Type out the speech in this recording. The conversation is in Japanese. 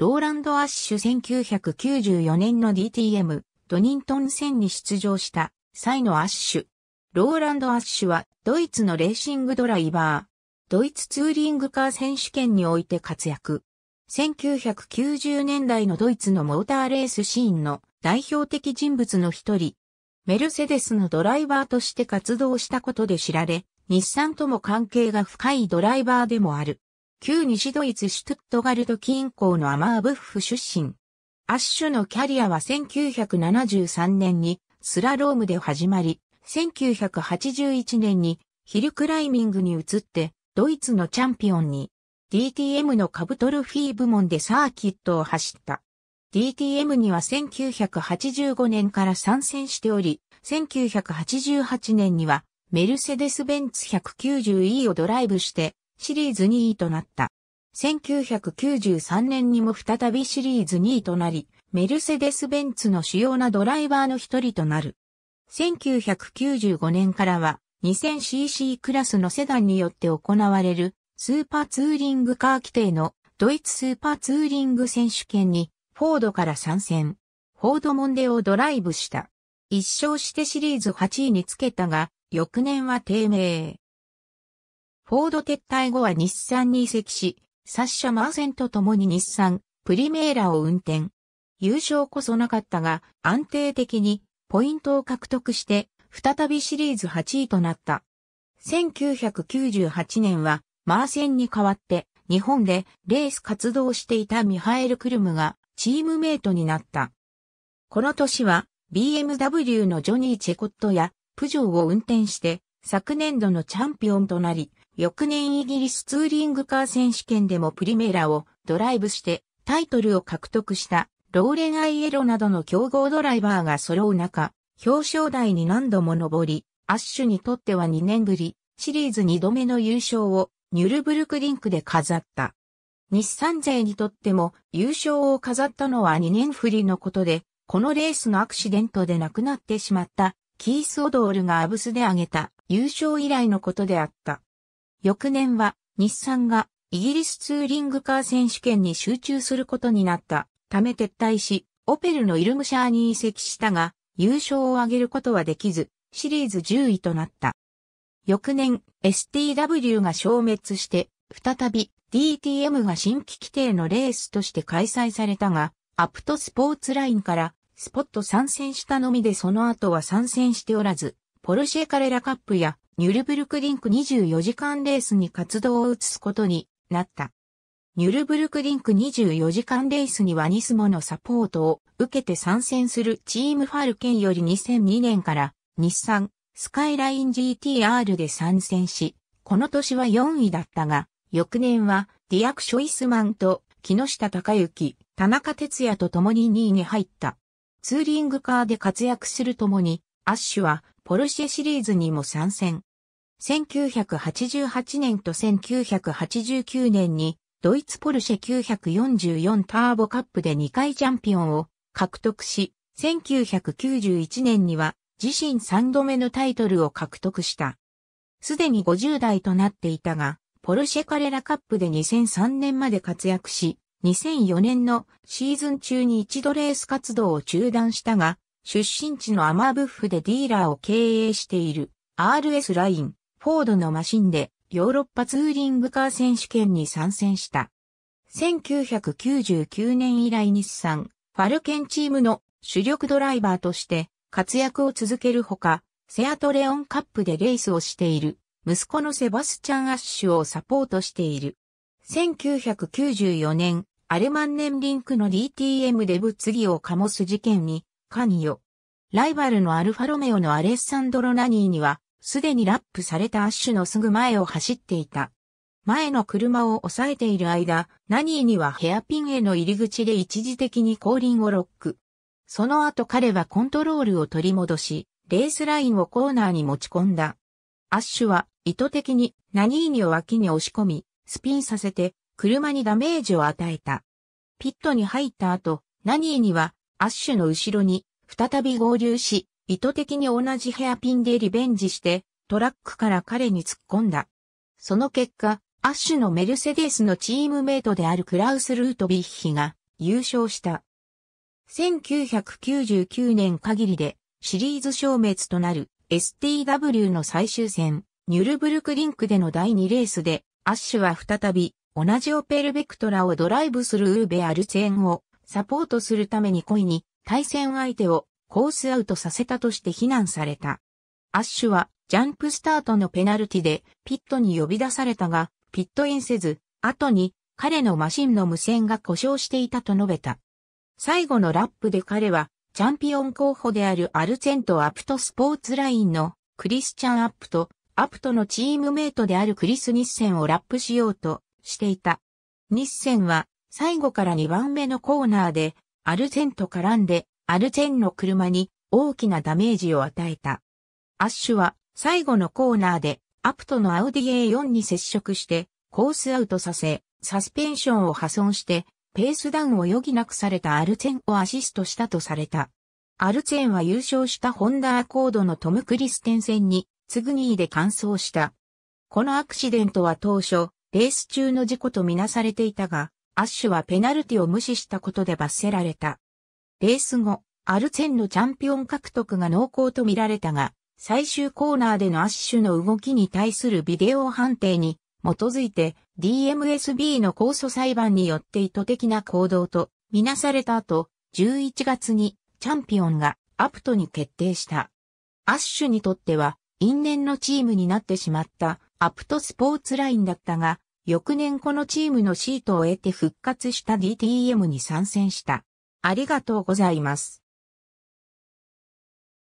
ローランド・アッシュ1994年の DTM ドニントン戦に出場した際のアッシュ。ローランド・アッシュはドイツのレーシングドライバー。ドイツツーリングカー選手権において活躍。1990年代のドイツのモーターレースシーンの代表的人物の一人。メルセデスのドライバーとして活動したことで知られ、日産とも関係が深いドライバーでもある。旧西ドイツシュトゥットガルト近郊のアマーブッフ出身。アッシュのキャリアは1973年にスラロームで始まり、1981年にヒルクライミングに移ってドイツのチャンピオンに DTM のカブトルフィー部門でサーキットを走った。DTM には1985年から参戦しており、1988年にはメルセデス・ベンツ 190E をドライブしてシリーズ2位となった。1993年にも再びシリーズ2位となり、メルセデス・ベンツの主要なドライバーの一人となる。1995年からは 2000cc クラスのセダンによって行われるスーパーツーリングカー規定のドイツスーパーツーリング選手権にフォードから参戦。フォードモンデをドライブした。一勝してシリーズ8位につけたが、翌年は低迷。フォード撤退後は日産に移籍し、サッシャ・マーセンと共に日産、プリメーラを運転。優勝こそなかったが、安定的にポイントを獲得して、再びシリーズ8位となった。1998年は、マーセンに代わって、日本でレース活動していたミハエル・クルムが、チームメイトになった。この年は、BMW のジョニー・チェコットや、プジョーを運転して、昨年度のチャンピオンとなり、翌年イギリスツーリングカー選手権でもプリメーラをドライブしてタイトルを獲得したローレン・アイエロなどの強豪ドライバーが揃う中、表彰台に何度も上り、アッシュにとっては2年ぶり、シリーズ2度目の優勝をニュルブルクリンクで飾った。日産勢にとっても優勝を飾ったのは2年振りのことで、このレースのアクシデントで亡くなってしまったキース・オドールがアブスで挙げた優勝以来のことであった。翌年は日産がイギリスツーリングカー選手権に集中することになったため撤退し、オペルのイルムシャーに移籍したが、優勝を挙げることはできず、シリーズ10位となった。翌年、STW が消滅して、再び DTM が新規規定のレースとして開催されたが、アプトスポーツラインからスポット参戦したのみでその後は参戦しておらず、ポルシェカレラカップやニュルブルクリンク24時間レースに活動を移すことになった。ニュルブルクリンク24時間レースにはニスモのサポートを受けて参戦するチームファルケンより2002年から日産スカイライン GTR で参戦し、この年は4位だったが、翌年はディアク・ショイスマンと木下隆之、田中哲也と共に2位に入った。ツーリングカーで活躍するともに、アッシュはポルシェシリーズにも参戦。1988年と1989年にドイツポルシェ944ターボカップで2回チャンピオンを獲得し、1991年には自身3度目のタイトルを獲得した。すでに50代となっていたが、ポルシェカレラカップで2003年まで活躍し、2004年のシーズン中に一度レース活動を中断したが、出身地のアマーブッフでディーラーを経営している RS ラインフォードのマシンでヨーロッパツーリングカー選手権に参戦した。1999年以来日産、ファルケンチームの主力ドライバーとして活躍を続けるほか、セアトレオンカップでレースをしている、息子のセバスチャン・アッシュをサポートしている。1994年、アルマンネンリンクの DTM で物議を醸す事件に関与。ライバルのアルファロメオのアレッサンドロ・ナニーにはすでにラップされたアッシュのすぐ前を走っていた。前の車を押さえている間、ナニーにはヘアピンへの入り口で一時的に後輪をロック。その後彼はコントロールを取り戻し、レースラインをコーナーに持ち込んだ。アッシュは意図的にナニーニを脇に押し込み、スピンさせて車にダメージを与えた。ピットに入った後、ナニーニはアッシュの後ろに再び合流し、意図的に同じヘアピンでリベンジして、トラックから彼に突っ込んだ。その結果、アッシュのメルセデスのチームメイトであるクラウス・ルートビッヒが優勝した。1999年限りでシリーズ消滅となる STW の最終戦、ニュルブルクリンクでの第2レースで、アッシュは再び同じオペルベクトラをドライブするウーベ・アルツェンをサポートするために恋に対戦相手をコースアウトさせたとして非難された。アッシュはジャンプスタートのペナルティでピットに呼び出されたが、ピットインせず、後に彼のマシンの無線が故障していたと述べた。最後のラップで彼は、チャンピオン候補であるアルゼント・アプトスポーツラインのクリスチャン・アップと、アプトのチームメイトであるクリス・ニッセンをラップしようとしていた。ニッセンは最後から2番目のコーナーでアルゼント絡んでアルチェンの車に大きなダメージを与えた。アッシュは最後のコーナーでアプトのアウディ A4 に接触してコースアウトさせ、サスペンションを破損してペースダウンを余儀なくされたアルチェンをアシストしたとされた。アルチェンは優勝したホンダアコードのトム・クリステン戦に次にいーで完走した。このアクシデントは当初、レース中の事故とみなされていたが、アッシュはペナルティを無視したことで罰せられた。レース後、アルツェンのチャンピオン獲得が濃厚と見られたが、最終コーナーでのアッシュの動きに対するビデオ判定に基づいて DMSB の控訴裁判によって意図的な行動とみなされた後、11月にチャンピオンがアプトに決定した。アッシュにとっては因縁のチームになってしまったアプトスポーツラインだったが、翌年このチームのシートを得て復活した DTM に参戦した。ありがとうございます。